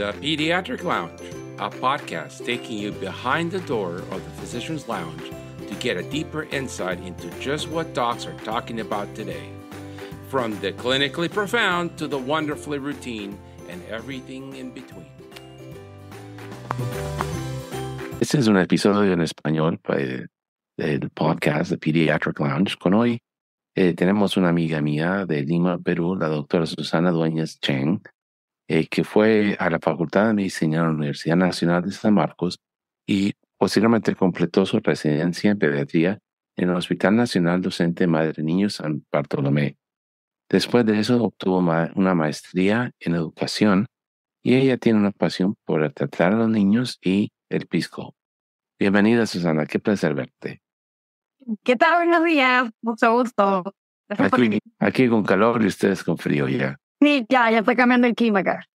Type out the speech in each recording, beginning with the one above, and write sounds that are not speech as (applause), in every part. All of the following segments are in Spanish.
The Pediatric Lounge, a podcast taking you behind the door of the physician's lounge to get a deeper insight into just what docs are talking about today. From the clinically profound to the wonderfully routine and everything in between. Este es un episodio en español del the podcast The Pediatric Lounge. Con hoy eh, tenemos una amiga mía de Lima, Perú, la doctora Susana Dueñas Cheng Eh, que fue a la Facultad de Medicina de la Universidad Nacional de San Marcos y posiblemente completó su residencia en pediatría en el Hospital Nacional Docente Madre Niños San Bartolomé. Después de eso obtuvo una maestría en educación y ella tiene una pasión por tratar a los niños y el pisco. Bienvenida Susana, qué placer verte. ¿Qué tal? Buenos días, mucho gusto. Aquí, aquí, con calor y ustedes con frío ya. Sí, ya, ya está cambiando el clima acá.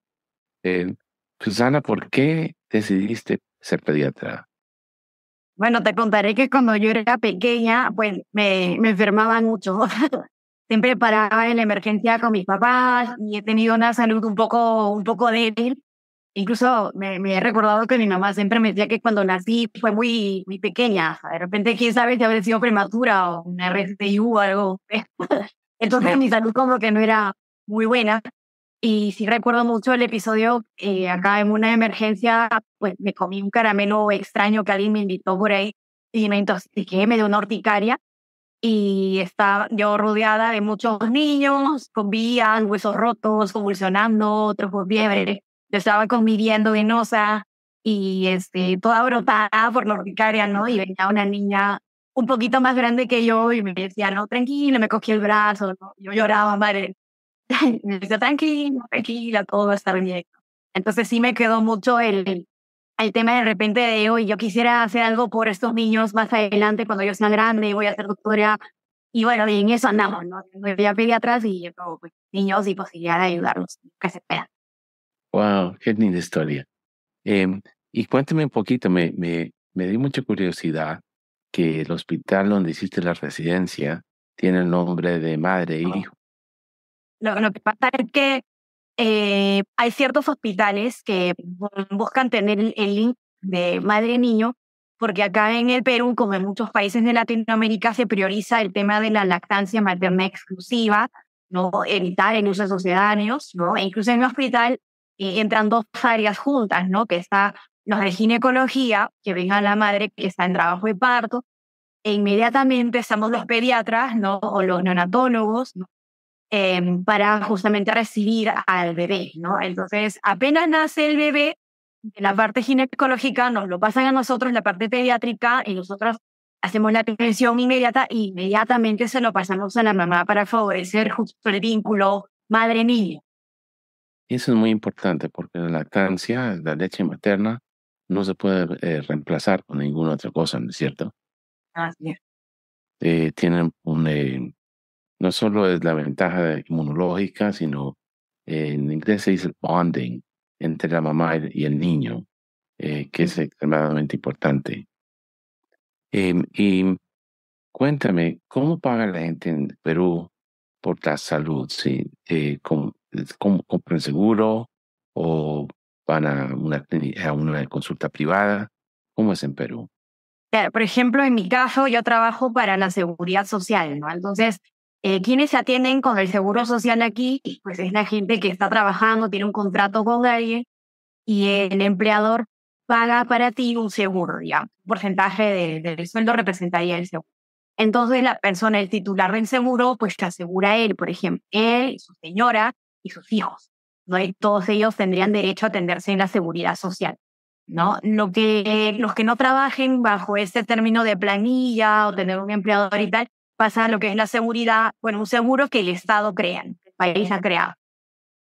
Eh, Susana, pues, ¿por qué decidiste ser pediatra? Bueno, te contaré que cuando yo era pequeña, pues me, enfermaba mucho. (laughs) Siempre paraba en la emergencia con mis papás y he tenido una salud un poco, un poco débil. Incluso me, he recordado que mi mamá siempre me decía que cuando nací fue muy, muy pequeña. De repente, quién sabe si habría sido prematura o una RCU o algo. (laughs) Entonces mi salud como que no era muy buena. Y sí recuerdo mucho el episodio, eh, acá en una emergencia, pues me comí un caramelo extraño que alguien me invitó por ahí y me intoxiqué, me dio una horticaria y estaba yo rodeada de muchos niños con vías, huesos rotos, convulsionando, otros con fiebre. Yo estaba conviviendo venosa y este, toda brotada por la horticaria, ¿no? Y venía una niña un poquito más grande que yo y me decía, no, tranquila, me cogí el brazo, yo lloraba, madre, me dice, tranquila, tranquila, todo va a estar bien. Entonces sí me quedó mucho el, el tema de repente de hoy, yo quisiera hacer algo por estos niños más adelante cuando yo sea grande, y voy a ser doctora. Y bueno, y en eso andamos, ¿no? Ya pedí atrás y pues, niños y posibilidad de ayudarlos, que se esperan. Wow, qué linda historia. Em, y cuénteme un poquito, me, me, me dio mucha curiosidad que el hospital donde hiciste la residencia tiene el nombre de madre y e oh. hijo. Lo, que pasa es que eh, hay ciertos hospitales que buscan tener el link de madre-niño, porque acá en el Perú, como en muchos países de Latinoamérica, se prioriza el tema de la lactancia materna exclusiva, ¿no? evitar el uso de sucedáneos, ¿no? e incluso en el hospital eh, entran dos áreas juntas, ¿no? que está los de ginecología, que venga a la madre que está en trabajo de parto, e inmediatamente estamos los pediatras ¿no? o los neonatólogos, Em, para justamente recibir al bebé, ¿no? Entonces, apenas nace el bebé, la parte ginecológica nos lo pasan a nosotros, la parte pediátrica, y nosotros hacemos la atención inmediata e inmediatamente se lo pasamos a la mamá para favorecer justo el vínculo madre-niño. Eso es muy importante porque la lactancia, la leche materna, no se puede eh, reemplazar con ninguna otra cosa, ¿no es cierto? Así es. Eh, tienen un, eh, no solo es la ventaja inmunológica, sino eh, en inglés se dice bonding entre la mamá y el niño, eh, que es extremadamente importante. Em, y cuéntame, ¿cómo paga la gente en Perú por la salud? Eh, ¿cómo, compran seguro o van a una, consulta privada? ¿Cómo es en Perú? Por ejemplo, en mi caso, yo trabajo para la seguridad social, ¿no? Entonces, eh, quienes se atienden con el seguro social aquí, pues es la gente que está trabajando, tiene un contrato con alguien y el empleador paga para ti un seguro, ya, un porcentaje del sueldo representaría el seguro. Entonces la persona, el titular del seguro, pues te asegura él, por ejemplo, él, su señora y sus hijos. ¿no? todos ellos tendrían derecho a atenderse en la seguridad social. ¿no? Lo que, los que no trabajen bajo ese término de planilla o tener un empleador y tal, pasa lo que es la seguridad, bueno, un seguro que el Estado crea, el país ha creado.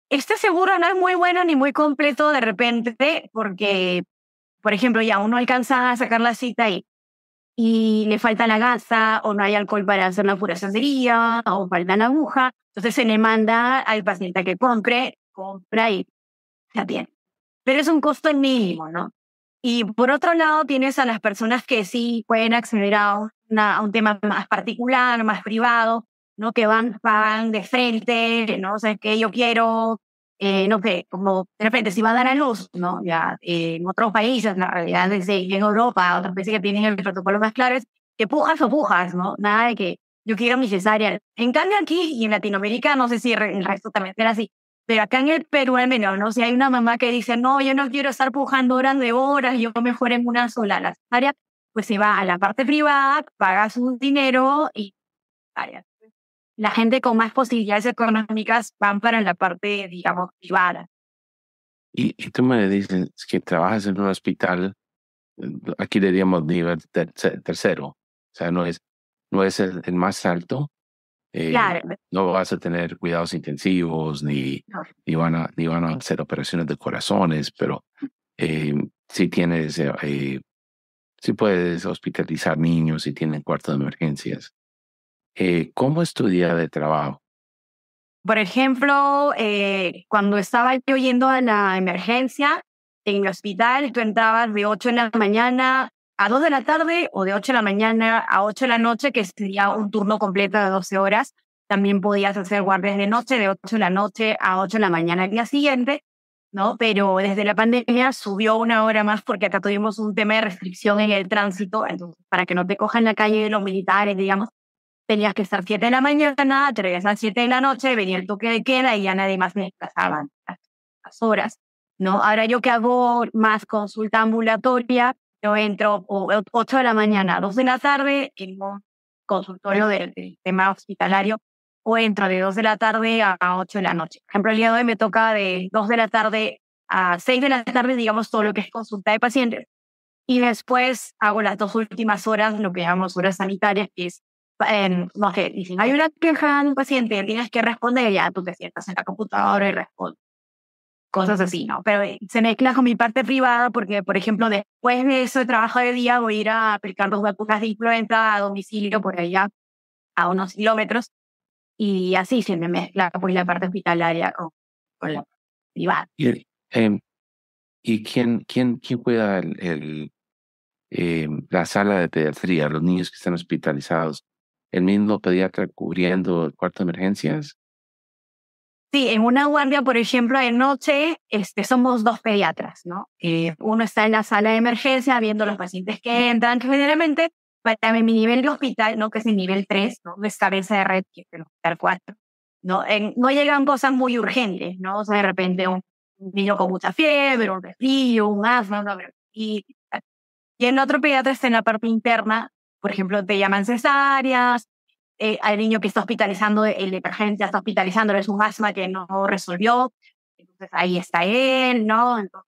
Este seguro no es muy bueno ni muy completo de repente porque, por ejemplo, ya uno alcanza a sacar la cita y, y le falta la gasa o no hay alcohol para hacer la pura o falta la aguja. Entonces se le manda al paciente que compre, compra y ya tiene. Pero es un costo mínimo, ¿no? Y por otro lado tienes a las personas que sí pueden acceder a a un tema más particular, más privado, ¿no? Que van, van de frente, no sé qué yo quiero, eh, no sé, como de repente si va a dar a luz, ¿no? Ya eh, en otros países, en realidad, desde, en Europa, otros países que tienen el protocolo más claro es que pujas o pujas, ¿no? Nada de que yo quiero mi cesárea. En cambio aquí y en Latinoamérica, no sé si el resto también será así, pero acá en el Perú al menos, ¿no? Si hay una mamá que dice, no, yo no quiero estar pujando horas de horas, yo mejor en una sola la cesárea pues se va a la parte privada, pagas un dinero y vaya. Pues, la gente con más posibilidades económicas van para la parte, digamos, privada. Y, y tú me dices que trabajas en un hospital, eh, aquí diríamos nivel tercero, o sea, no es, no es el, más alto. Eh, claro. No vas a tener cuidados intensivos, ni, ni, van a, ni van a hacer operaciones de corazones, pero mm. eh, si tienes eh, si puedes hospitalizar niños y tienen cuartos de emergencias. Eh, ¿Cómo es tu día de trabajo? Por ejemplo, eh, cuando estaba yo yendo a la emergencia en el hospital, tú entrabas de 8 de la mañana a 2 de la tarde o de 8 de la mañana a 8 de la noche, que sería un turno completo de 12 horas. También podías hacer guardias de noche, de 8 de la noche a 8 de la mañana al día siguiente. ¿no? Pero desde la pandemia subió una hora más porque acá tuvimos un tema de restricción en el tránsito, para que no te cojan la calle de los militares, digamos, tenías que estar 7 de la mañana, te regresas 7 de la noche, venía el toque de queda y ya nadie más me desplazaban las horas, ¿no? Ahora yo que hago más consulta ambulatoria, yo entro 8 de la mañana, 2 de la tarde en un consultorio del tema hospitalario o entro de 2 de la tarde a 8 de la noche. Por ejemplo, el día de hoy me toca de 2 de la tarde a 6 de la tarde, digamos, todo lo que es consulta de pacientes. Y después hago las dos últimas horas, lo que llamamos horas sanitarias, que es, en, em, no sé, dicen, hay una queja en un paciente, tienes que responder, ya tú te sientas en la computadora y respondes. Cosas así, ¿no? Pero eh, se mezcla con mi parte privada porque, por ejemplo, después de eso de trabajo de día voy a ir a aplicar dos vacunas de influenza a domicilio por allá, a unos kilómetros y así se mezcla pues, la parte hospitalaria con, con la privada. ¿Y, em, quién, quién, quién cuida el, em, la sala de pediatría, los niños que están hospitalizados? ¿El mismo pediatra cubriendo el cuarto de emergencias? Sí, en una guardia, por ejemplo, de noche, este, somos dos pediatras, ¿no? Eh, uno está en la sala de emergencia viendo los pacientes que entran, generalmente para mi nivel de hospital, ¿no? que es el nivel 3, ¿no? es cabeza de red, que es el hospital 4, ¿no? no llegan cosas muy urgentes, ¿no? O sea, de repente un niño con mucha fiebre, un resfrío, un asma, una y, y en otro pediatra está en la parte interna, por ejemplo, te llaman cesáreas, eh, al niño que está hospitalizando, el emergencia está hospitalizando, es un asma que no resolvió, entonces ahí está él, ¿no? Entonces,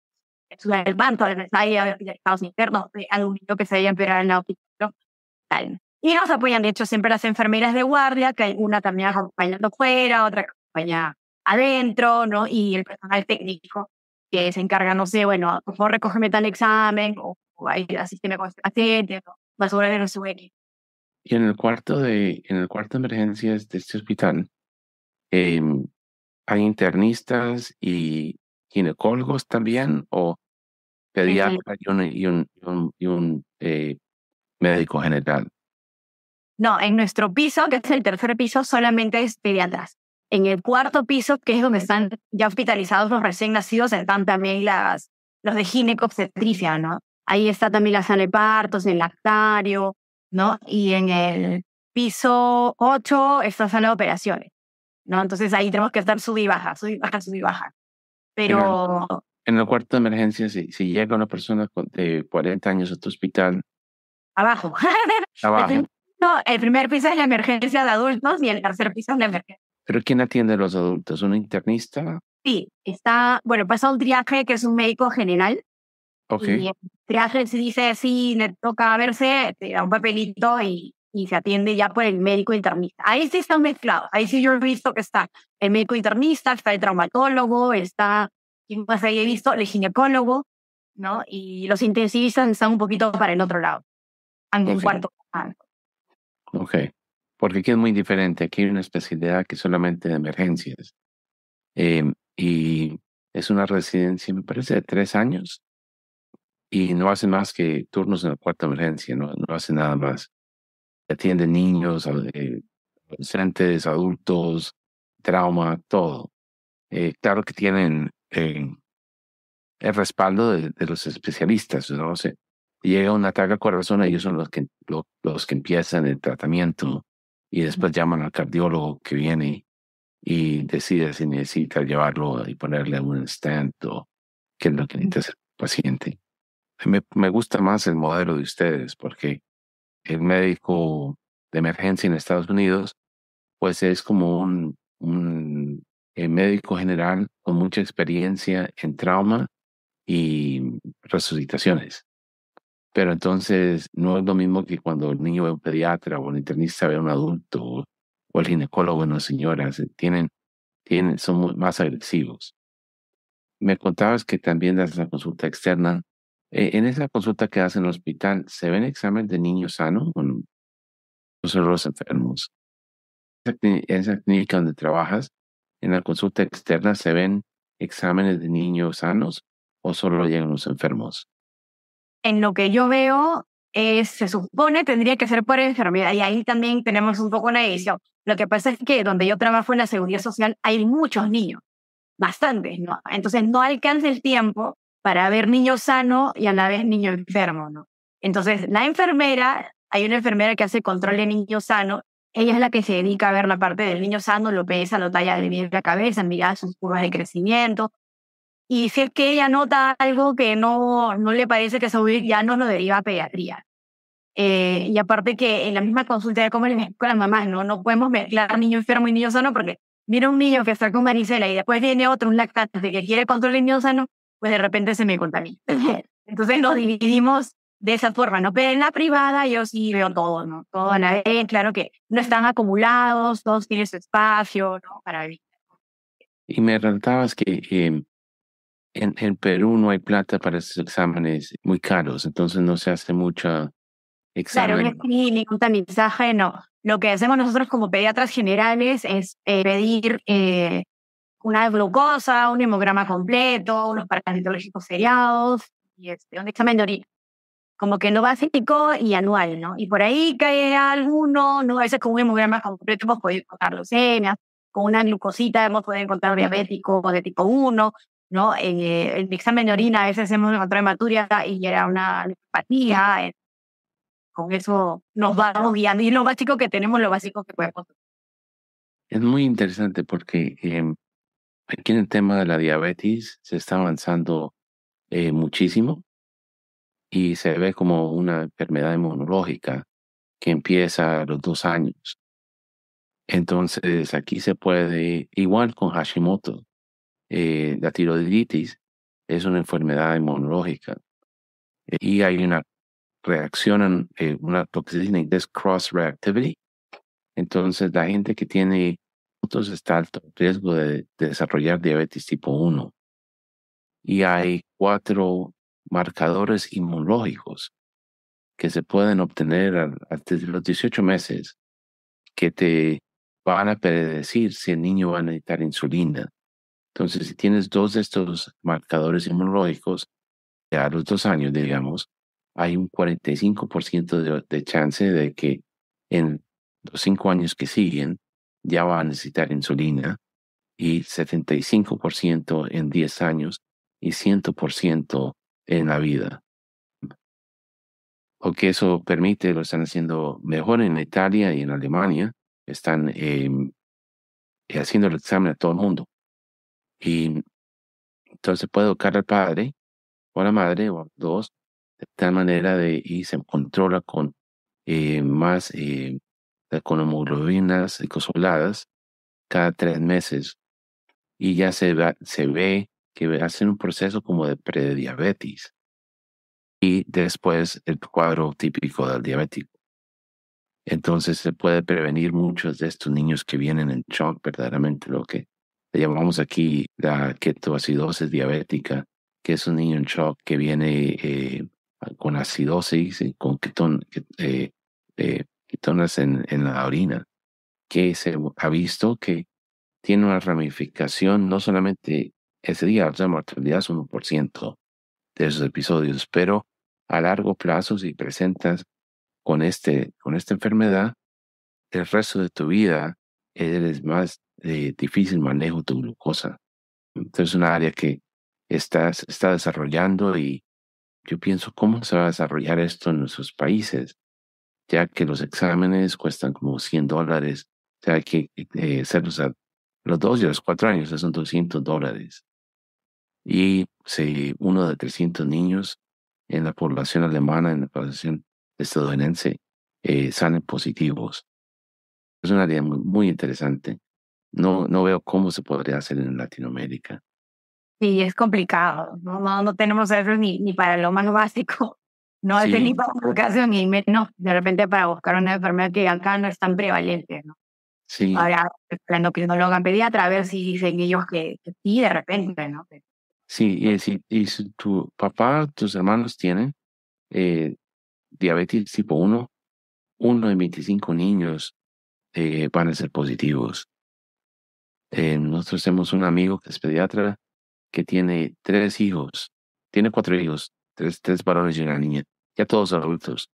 el banco, ahí hay hospitalizados internos, algún niño que se haya empeorado en la hospital, y nos apoyan, de hecho, siempre las enfermeras de guardia, que una también acompañando fuera, otra acompaña adentro, ¿no? Y el personal técnico que se encarga, no sé, bueno, por favor recogerme tal examen, o, asistirme con este paciente, o basura de no sé Y en el cuarto de, en el cuarto de emergencias de este hospital, eh, ¿hay internistas y ginecólogos también? ¿O pediatra y un, y un, y un eh, médico general. No, en nuestro piso, que es el tercer piso, solamente es pediatras. En el cuarto piso, que es donde están ya hospitalizados los recién nacidos, están también las, los de ginecobstetricia, ¿no? Ahí está también la sala de partos, el lactario, ¿no? Y en el piso 8 está sala de operaciones, ¿no? Entonces ahí tenemos que estar sub y baja, sub y baja, sub y baja. Pero... En el, cuarto de emergencia, si, si llega una persona de 40 años a tu hospital, Abajo. (laughs) Abajo. No, el primer piso es la emergencia de adultos y el tercer piso es la emergencia. ¿Pero quién atiende a los adultos? ¿Un internista? Sí, está, bueno, pasa un triaje que es un médico general. Ok. Y el triaje se dice, si le toca verse, te da un papelito y, y se atiende ya por el médico internista. Ahí sí están mezclados, ahí sí yo he visto que está el médico internista, está el traumatólogo, está, ¿quién más ahí he visto? El ginecólogo, ¿no? Y los intensivistas están un poquito para el otro lado okay. cuarto ah. Ok, porque aquí es muy diferente. Aquí hay una especialidad que solamente de emergencias. Em, y es una residencia, me parece, de tres años. Y no hace más que turnos en la cuarta emergencia, no, no hace nada más. Atiende niños, eh, adolescentes, adultos, trauma, todo. Eh, claro que tienen eh, el respaldo de, los especialistas, ¿no? sé llega un ataque al corazón, ellos son los que, los que empiezan el tratamiento y después llaman al cardiólogo que viene y decide si necesita llevarlo y ponerle un stent o qué es lo que necesita el paciente. Me, me gusta más el modelo de ustedes porque el médico de emergencia en Estados Unidos, pues es como un médico general con mucha experiencia en trauma y resucitaciones. Pero entonces no es lo mismo que cuando el niño ve un pediatra o el internista ve a un adulto o, el ginecólogo en una señora. Eh, tienen, son más agresivos. Me contabas que también das la consulta externa. Eh, en esa consulta que das en el hospital, ¿se ven exámenes de niños sanos o solo los enfermos? En esa clínica donde trabajas, en la consulta externa, ¿se ven exámenes de niños sanos o solo llegan los enfermos? en lo que yo veo, eh, se supone tendría que ser por enfermedad y ahí también tenemos un poco una edición. Lo que pasa es que donde yo trabajo en la seguridad social hay muchos niños, bastantes, ¿no? Entonces no alcanza el tiempo para ver niño sano y a la vez niño enfermo, ¿no? Entonces la enfermera, hay una enfermera que hace control de niño sano, ella es la que se dedica a ver la parte del niño sano, lo pesa, lo talla de la cabeza, mira sus curvas de crecimiento, y si es que ella nota algo que no, no le parece que subir, ya no lo deriva a pediatría. Eh, y aparte que en la misma consulta de comer con las mamás, ¿no? No podemos mezclar niño enfermo y niño sano porque mira un niño que está con varicela y después viene otro, un lactante que quiere control el niño sano, pues de repente se me contamina. (laughs) Entonces nos dividimos de esa forma, ¿no? Pero en la privada yo sí veo todo, ¿no? Todo a la vez, claro que no están acumulados, todos tienen su espacio, ¿no? Para vivir. Y me relatabas que em, en, Perú no hay plata para esos exámenes muy caros, entonces no se hace mucha examen. Claro, no es tamizaje, no. Lo que hacemos nosotros como pediatras generales es eh, pedir eh, una glucosa, un hemograma completo, unos parasitológicos seriados y este, un examen de orina. Como que no básico y anual, ¿no? Y por ahí cae alguno, ¿no? A veces con un hemograma completo hemos podido encontrar con una glucosita hemos podido encontrar diabético de tipo 1, ¿no? en eh, examen de orina a veces hemos encontrado hematuria y era una neuropatía. Eh, con eso nos vamos guiando y lo básico que tenemos, lo básico que podemos. Es muy interesante porque em, aquí en el tema de la diabetes se está avanzando eh, muchísimo y se ve como una enfermedad inmunológica que empieza a los dos años. Entonces, aquí se puede, igual con Hashimoto, eh, la tiroiditis es una enfermedad inmunológica eh, y hay una reacción, eh, una, toxicidad que cross-reactivity. Entonces, la gente que tiene puntos está alto riesgo de, desarrollar diabetes tipo 1. Y hay cuatro marcadores inmunológicos que se pueden obtener de los 18 meses que te van a predecir si el niño va a necesitar insulina entonces, si tienes dos de estos marcadores inmunológicos, a los dos años, digamos, hay un 45% de, chance de que en los cinco años que siguen ya va a necesitar insulina y 75% en 10 años y 100% en la vida. O que eso permite, lo están haciendo mejor en Italia y en Alemania, están em, haciendo el examen a todo el mundo. Y entonces puede educar al padre o a la madre o a dos de tal manera de y se controla con eh, más eh, con cada tres meses y ya se, se ve que hacen un proceso como de prediabetes y después el cuadro típico del diabético. Entonces se puede prevenir muchos de estos niños que vienen en shock, verdaderamente lo que le llamamos aquí la ketoacidosis diabética, que es un niño en shock que viene eh, con acidosis, con keton, eh, eh, ketonas en, la orina, que se ha visto que tiene una ramificación no solamente ese día, la mortalidad es 1% de esos episodios, pero a largo plazo, si presentas con, este, con esta enfermedad, el resto de tu vida eres más de eh, difícil manejo de glucosa. Entonces es una área que está, está desarrollando y yo pienso cómo se va a desarrollar esto en nuestros países, ya que los exámenes cuestan como 100 dólares, o sea, hay que eh, hacerlos a los dos y a los cuatro años, son 200 dólares. Y si uno de 300 niños en la población alemana, en la población estadounidense, eh, salen positivos. Es un área muy interesante no, no veo cómo se podría hacer en Latinoamérica. Sí, es complicado. No, no, tenemos eso ni, ni para lo más básico. (laughs) No es ni para educación ni menos de repente para buscar una enfermedad que acá no es tan prevalente. ¿no? Sí. Ahora, la lo hagan pediatra, a ver si dicen ellos que, sí, de repente. ¿no? Sí, y si, y tu papá, tus hermanos tienen eh, diabetes tipo 1, uno de 25 niños eh, van a ser positivos. Eh, nosotros tenemos un amigo que es pediatra que tiene tres hijos, tiene cuatro hijos, tres, tres varones y una niña, ya todos adultos.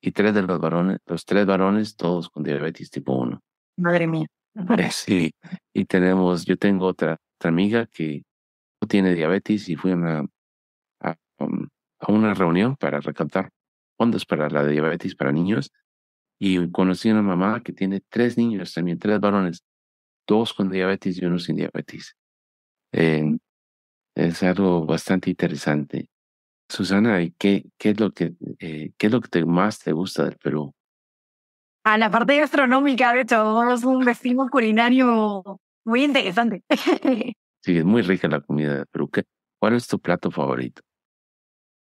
Y tres de los varones, los tres varones, todos con diabetes tipo 1. Madre mía. (laughs) Sí, y tenemos, yo tengo otra, amiga que no tiene diabetes y fui a una, um, una reunión para recaptar fondos para la diabetes para niños y conocí a una mamá que tiene tres niños también, tres varones, dos con diabetes y uno sin diabetes. Em, es algo bastante interesante. Susana, ¿qué, qué, es, lo que, eh, es lo que más te gusta del Perú? A ah, la parte gastronómica, de hecho, es un destino culinario muy interesante. (laughs) sí, es muy rica la comida del Perú. ¿Cuál es tu plato favorito?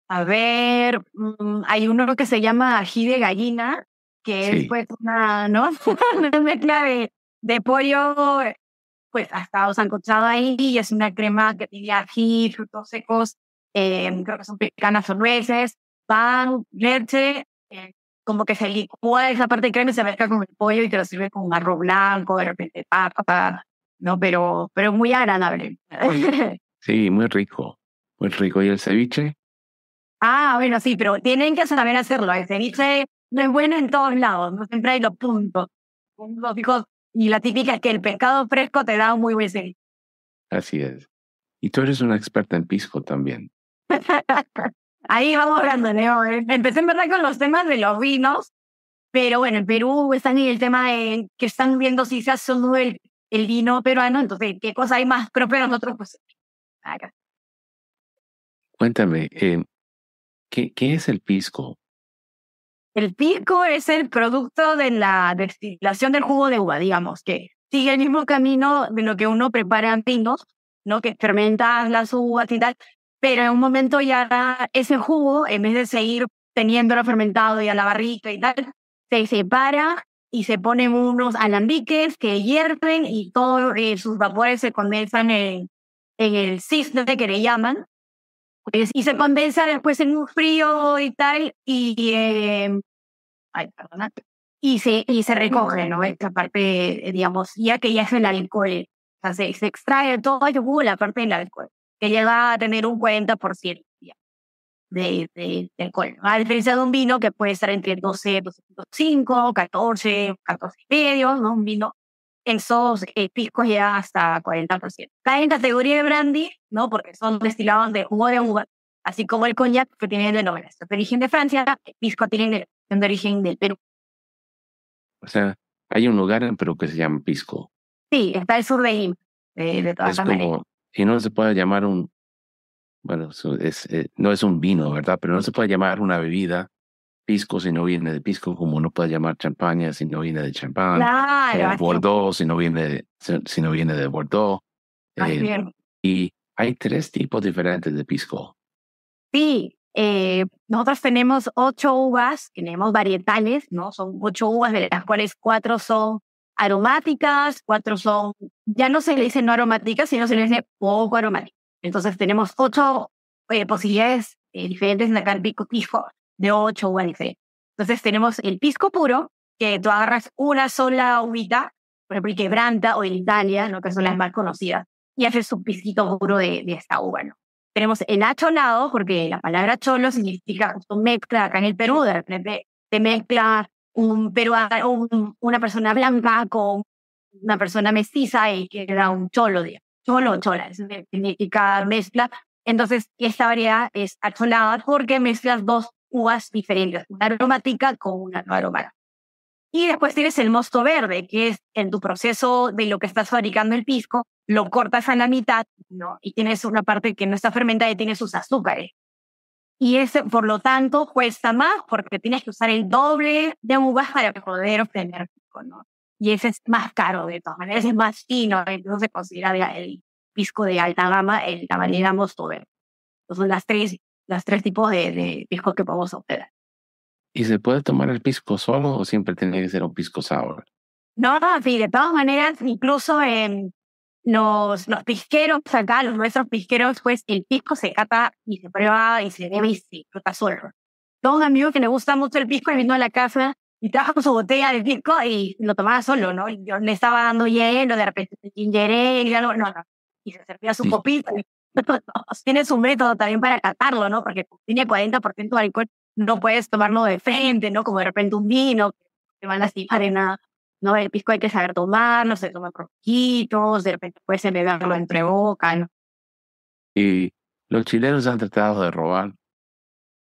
A ver, mm, hay uno que se llama ají de gallina, que es pues una, ¿no? (laughs) una mezcla de de pollo, eh, pues ha estado sancochado ahí y es una crema que tiene ají, frutos secos, eh, creo que son pecanas o nueces, pan, leche, eh, como que se licúa esa parte de crema y se mezcla con el pollo y te lo sirve con arroz blanco, de repente papá ¿no? Pero, pero muy agradable. (laughs) Sí, muy rico, muy rico. ¿Y el ceviche? Ah, bueno, sí, pero tienen que saber hacerlo. El ceviche no es bueno en todos lados, no siempre hay los puntos. Los hijos y la típica es que el pescado fresco te da un muy buen ser. Así es. Y tú eres una experta en pisco también. (laughs) Ahí vamos hablando, Leo. Empecé en verdad con los temas de los vinos, pero bueno, en Perú están ahí el tema de que están viendo si se hace solo el, vino peruano, entonces, ¿qué cosa hay más Pero pero nosotros? Pues Cuéntame, eh, ¿qué, ¿qué es el pisco? El pico es el producto de la destilación del jugo de uva, digamos, que sigue el mismo camino de lo que uno prepara en ¿no? Que fermenta las uvas y tal, pero en un momento ya ese jugo, en vez de seguir teniéndolo fermentado y a la barrica y tal, se separa y se ponen unos alambiques que hierven y todos eh, sus vapores se condensan en, en el cisne que le llaman. Pues, y se condensa después en un frío y tal, y eh, y se, y se recoge, ¿no? Esta parte, eh, digamos, ya que ya es el alcohol, sea, se, se extrae todo jugo la parte del alcohol, que llega a tener un 40% de, de, alcohol, a diferencia de un vino que puede estar entre 12, 12.5, 14, 14 y medio, ¿no? Un vino en esos eh, piscos ya hasta 40%. Cae en categoría de brandy, ¿no? Porque son destilados de jugo de uva, así como el coñac que tiene el denominación de origen de Francia, el pisco tiene de origen del Perú. O sea, hay un lugar en eh, Perú que se llama Pisco. Sí, está al sur de Lima, eh, de, todas es Como, y no se puede llamar un, bueno, eh, no es un vino, ¿verdad? Pero no se puede llamar una bebida pisco si no viene de pisco, como no puede llamar champaña si no viene de champán, Bordeaux si no viene de, si, no viene de Bordeaux. y hay tres tipos diferentes de pisco. Sí, eh, nosotros tenemos ocho uvas, tenemos varietales, ¿no? Son ocho uvas, de las cuales cuatro son aromáticas, cuatro son, ya no se le dice no aromáticas, sino se le dice poco aromáticas. Entonces tenemos ocho eh, posibilidades eh, diferentes de sacar pisco, de ocho uvas diferentes. Entonces tenemos el pisco puro, que tú agarras una sola uvita, por ejemplo, el quebranta o el Italia, ¿no? que son las más conocidas, y haces un pisco puro de, de esta uva, ¿no? Tenemos el acholado, porque la palabra cholo significa mezcla acá en el Perú, de repente mezcla un peruano, o una persona blanca con una persona mestiza y que era un cholo, digamos. Cholo, chola, es, significa mezcla. Entonces, esta variedad es acholada porque mezclas dos uvas diferentes, una aromática con una no aromática. Y después tienes el mosto verde, que es en tu proceso de lo que estás fabricando el pisco, lo cortas a la mitad, ¿no? Y tienes una parte que no está fermentada y tiene sus azúcares. Y ese, por lo tanto, cuesta más porque tienes que usar el doble de uvas para poder obtener pisco, ¿no? Y ese es más caro de todas maneras, es más fino, entonces se considera el pisco de alta gama, el, la mosto verde. Entonces, las tres, las tres tipos de, pisco que podemos obtener. ¿Y se puede tomar el pisco solo o siempre tiene que ser un pisco sour? No, sí, de todas maneras, incluso en los, los pisqueros acá, los nuestros pisqueros, pues el pisco se cata y se prueba y se bebe y se disfruta solo. todos un amigo que le gusta mucho el pisco y vino a la casa y trajo con su botella de pisco y lo tomaba solo, ¿no? Yo le estaba dando hielo, de repente gingeré, y algo, no, no. Y se servía su copita. (laughs) tiene su método también para catarlo, ¿no? Porque tiene 40% de alcohol, no puedes tomarlo de frente, ¿no? Como de repente un vino, te van a lastimar en nada. ¿no? El pisco hay que saber no se toma por poquitos, de repente puedes elevarlo entre boca, ¿no? Y los chilenos han tratado de robar.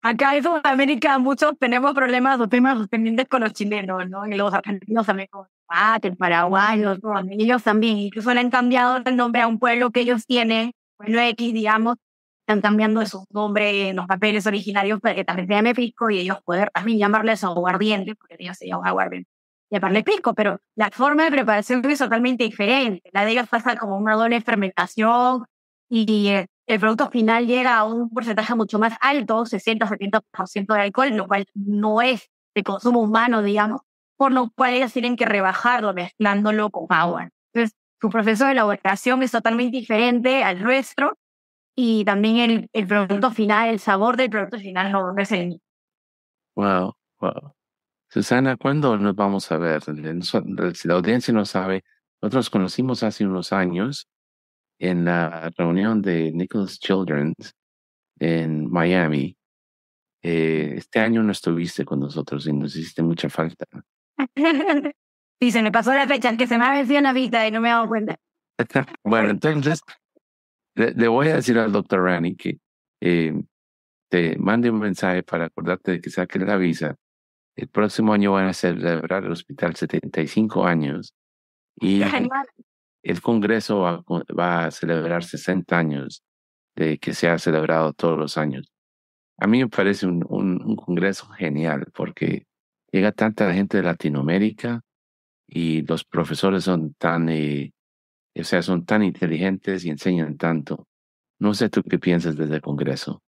Acá en Sudamérica muchos tenemos problemas o temas pendientes con los chilenos, ¿no? Y los argentinos también, en el paraguayos, ellos también, incluso le han cambiado el nombre a un pueblo que ellos tienen, bueno X, digamos, están cambiando su nombres en los papeles originarios para que también se llame pisco y ellos poder también llamarles aguardiente, porque ellos se llaman aguardiente y aparte pisco, pero la forma de preparación es totalmente diferente. La de ellos pasa como una doble fermentación y eh, el producto final llega a un porcentaje mucho más alto, 60-70% de alcohol, lo cual no es de consumo humano, digamos, por lo cual ellos tienen que rebajarlo mezclándolo con agua. Entonces, su proceso de elaboración es totalmente diferente al nuestro y también el, el producto final, el sabor del producto final no es el mismo. Wow, wow. Susana, ¿cuándo nos vamos a ver? Si la audiencia no sabe, nosotros conocimos hace unos años en la reunión de Nichols Children's en Miami. Eh, este año no estuviste con nosotros y nos hiciste mucha falta. (laughs) Sí, se me pasó la fecha, que se me ha vencido una vista y no me he dado cuenta. (laughs) bueno, entonces le, voy a decir al doctor Rani que eh, te mande un mensaje para acordarte de que saque la visa el próximo año van a celebrar el hospital 75 años y el Congreso va, a celebrar 60 años de que se ha celebrado todos los años. A mí me parece un, Congreso genial porque llega tanta gente de Latinoamérica y los profesores son tan, eh, o sea, son tan inteligentes y enseñan tanto. No sé tú qué piensas desde el Congreso.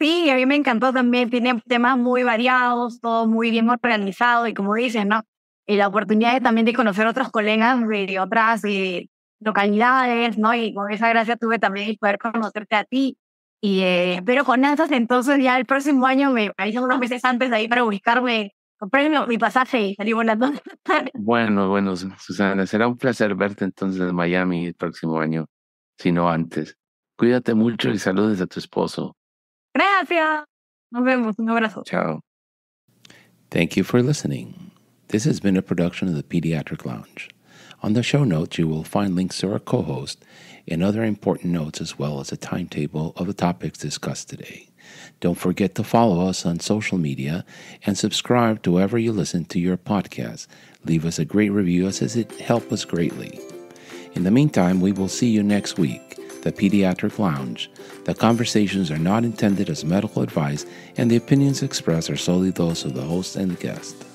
Sí, a mí me encantó también, tiene temas muy variados, todo muy bien organizado y como dices, ¿no? Y la oportunidad de, también de conocer a otros colegas de otras eh, localidades, ¿no? Y con esa gracia tuve también el poder conocerte a ti. Y eh, pero con esas entonces ya el próximo año me hice unos meses antes de ahí para buscarme, compré mi, pasaje y salí volando. (laughs) bueno, bueno, Susana, será un placer verte entonces en Miami el próximo año, si no antes. Cuídate mucho y saludos a tu esposo. Gracias. Nos vemos. Un abrazo. Thank you for listening. This has been a production of the Pediatric Lounge. On the show notes, you will find links to our co host and other important notes, as well as a timetable of the topics discussed today. Don't forget to follow us on social media and subscribe to wherever you listen to your podcast. Leave us a great review as it helps us greatly. In the meantime, we will see you next week the Pediatric Lounge. The conversations are not intended as medical advice, and the opinions expressed are solely those of the host and the guest.